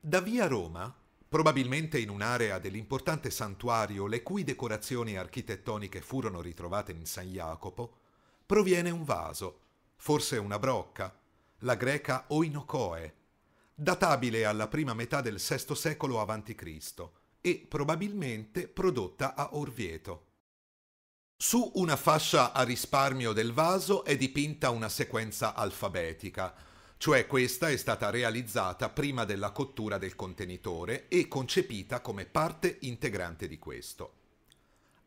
Da via Roma, probabilmente in un'area dell'importante santuario le cui decorazioni architettoniche furono ritrovate in San Jacopo, proviene un vaso, forse una brocca, la greca oinocoe, databile alla prima metà del VI secolo a.C. e probabilmente prodotta a Orvieto. Su una fascia a risparmio del vaso è dipinta una sequenza alfabetica, cioè questa è stata realizzata prima della cottura del contenitore e concepita come parte integrante di questo.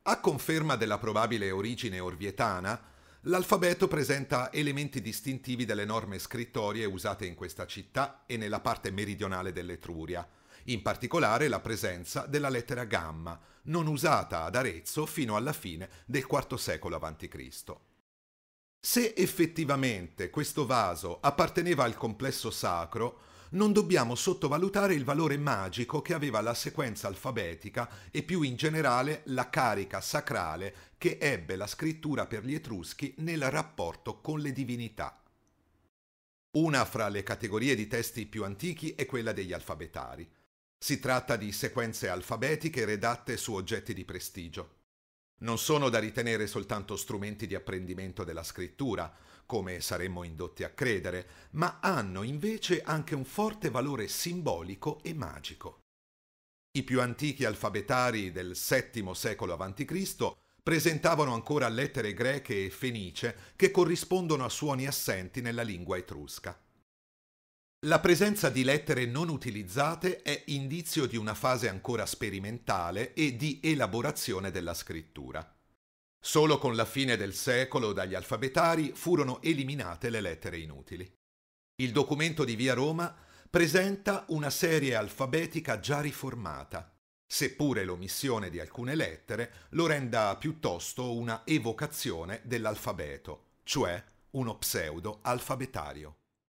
A conferma della probabile origine orvietana, l'alfabeto presenta elementi distintivi delle norme scrittorie usate in questa città e nella parte meridionale dell'Etruria, in particolare la presenza della lettera gamma, non usata ad Arezzo fino alla fine del IV secolo a.C. Se effettivamente questo vaso apparteneva al complesso sacro, non dobbiamo sottovalutare il valore magico che aveva la sequenza alfabetica e più in generale la carica sacrale che ebbe la scrittura per gli Etruschi nel rapporto con le divinità. Una fra le categorie di testi più antichi è quella degli alfabetari. Si tratta di sequenze alfabetiche redatte su oggetti di prestigio. Non sono da ritenere soltanto strumenti di apprendimento della scrittura, come saremmo indotti a credere, ma hanno invece anche un forte valore simbolico e magico. I più antichi alfabetari del VII secolo a.C. presentavano ancora lettere greche e fenice che corrispondono a suoni assenti nella lingua etrusca. La presenza di lettere non utilizzate è indizio di una fase ancora sperimentale e di elaborazione della scrittura. Solo con la fine del secolo dagli alfabetari furono eliminate le lettere inutili. Il documento di Via Roma presenta una serie alfabetica già riformata, seppure l'omissione di alcune lettere lo renda piuttosto una evocazione dell'alfabeto, cioè uno pseudo alfabetario.